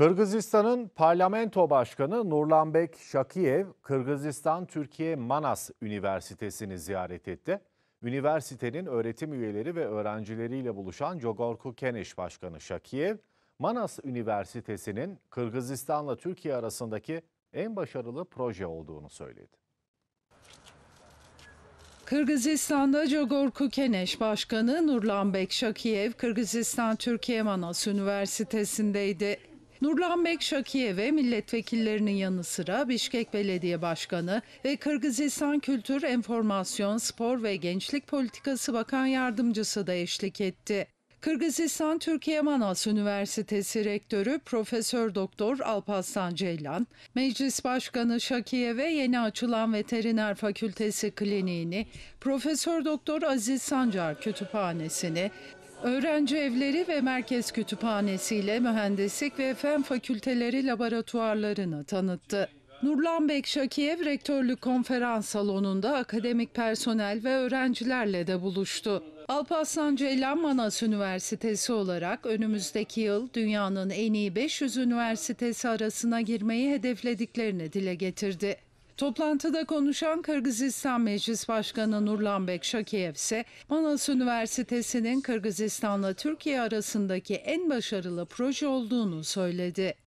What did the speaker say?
Kırgızistan'ın parlamento başkanı Nurlanbek Şakiyev, Kırgızistan-Türkiye Manas Üniversitesi'ni ziyaret etti. Üniversitenin öğretim üyeleri ve öğrencileriyle buluşan Jogorku Keneş Başkanı Şakiyev, Manas Üniversitesi'nin Kırgızistan'la Türkiye arasındaki en başarılı proje olduğunu söyledi. Kırgızistan'da Jogorku Keneş Başkanı Nurlanbek Şakiyev, Kırgızistan Türkiye Manas Üniversitesi'ndeydi. Nurlanbek Şakiyev'e milletvekillerinin yanı sıra Bişkek Belediye Başkanı ve Kırgızistan Kültür, Enformasyon, Spor ve Gençlik Politikası Bakan Yardımcısı da eşlik etti. Kırgızistan Türkiye Manas Üniversitesi Rektörü Profesör Doktor Alpaslan Ceylan, Meclis Başkanı Şakiyev'e yeni açılan Veteriner Fakültesi Kliniğini, Profesör Doktor Aziz Sancar Kütüphanesini, Öğrenci evleri ve merkez kütüphanesi ile mühendislik ve fen fakülteleri laboratuvarlarını tanıttı. Nurlan Bek Şakiyev rektörlük konferans salonunda akademik personel ve öğrencilerle de buluştu. Alparslan Ceylan Manas Üniversitesi olarak önümüzdeki yıl dünyanın en iyi 500 üniversitesi arasına girmeyi hedeflediklerini dile getirdi. Toplantıda konuşan Kırgızistan Meclis Başkanı Nurlanbek Şakiyev ise Manas Üniversitesi'nin Kırgızistan'la Türkiye arasındaki en başarılı proje olduğunu söyledi.